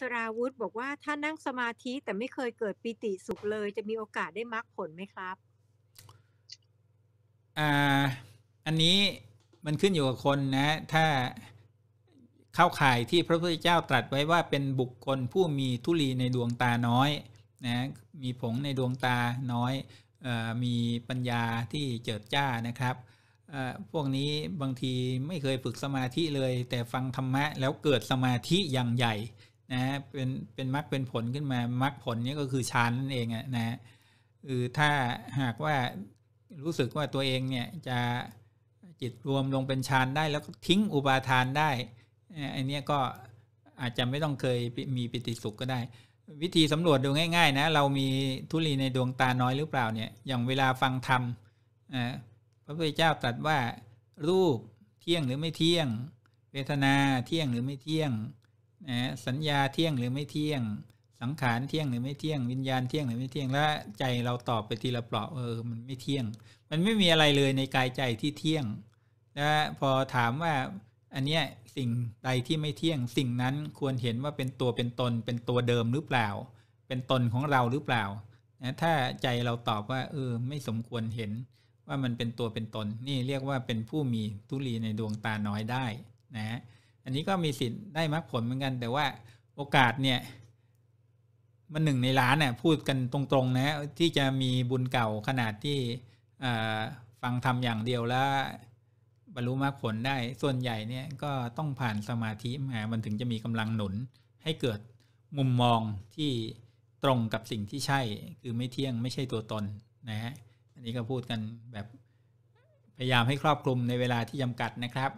สราวุธบอกว่าถ้านั่งสมาธิแต่ไม่เคยเกิดปิติสุขเลยจะมีโอกาสได้มรรคผลไหมครับ อ่า อันนี้มันขึ้นอยู่กับคนนะ ถ้าเข้าข่ายที่พระพุทธเจ้าตรัสไว้ว่าเป็นบุคคลผู้มีทุลีในดวงตาน้อยนะ มีผงในดวงตาน้อยอมีปัญญาที่เจิดจ้านะครับพวกนี้บางทีไม่เคยฝึกสมาธิเลย แต่ฟังธรรมะแล้วเกิดสมาธิอย่างใหญ่นะฮะเป็นเป็นมรรคเป็นผลขึ้นมามรรคผลนี้ก็คือฌานนั่นเองอะนะคือถ้าหากว่ารู้สึกว่าตัวเองเนี่ย จะจิตรวมลงเป็นฌานได้แล้วก็ทิ้งอุปาทานได้อันนี้ก็อาจจะไม่ต้องเคยมีปิติสุขก็ได้ วิธีสำรวจดูง่ายๆนะเรามีทุลีในดวงตาน้อยหรือเปล่าเนี่ยอย่างเวลาฟังธรรมพระพุทธเจ้าตรัสว่ารูปเที่ยงหรือไม่เที่ยง เวทนาเที่ยงหรือไม่เที่ยงนะสัญญาเที่ยงหรือไม่เที่ยง สังขารเที่ยงหรือไม่เที่ยง วิญญาณเที่ยงหรือไม่เที่ยงแล้วใจเราตอบไปทีละเปลาะเออมันไม่เที่ยง มันไม่มีอะไรเลยในกายใจที่เที่ยง นะพอถามว่า อันเนี้ยสิ่งใดที่ไม่เที่ยง สิ่งนั้นควรเห็นว่าเป็นตัวเป็นตน เป็นตัวเดิมหรือเปล่า เป็นตนของเราหรือเปล่า นะ ถ้าใจเราตอบว่าเออ ไม่สมควรเห็น ว่ามันเป็นตัวเป็นตน นี่เรียกว่าเป็นผู้มีทุลีในดวงตาน้อยได้ นะอันนี้ก็มีสิทธิ์ได้มรรคผลเหมือนกัน แต่ว่าโอกาสเนี่ยมันหนึ่งในล้านเนี่ยพูดกันตรงๆนะที่จะมีบุญเก่าขนาดที่ฟังทำอย่างเดียว แล้วบรรลุมรรคผลได้ส่วนใหญ่เนี่ยก็ต้องผ่านสมาธิมา มันถึงจะมีกำลังหนุนให้เกิดมุมมองที่ตรงกับสิ่งที่ใช่คือไม่เที่ยงไม่ใช่ตัวตนนะฮะอันนี้ก็พูดกันแบบพยายามให้ครอบคลุมในเวลาที่จำกัดนะครับ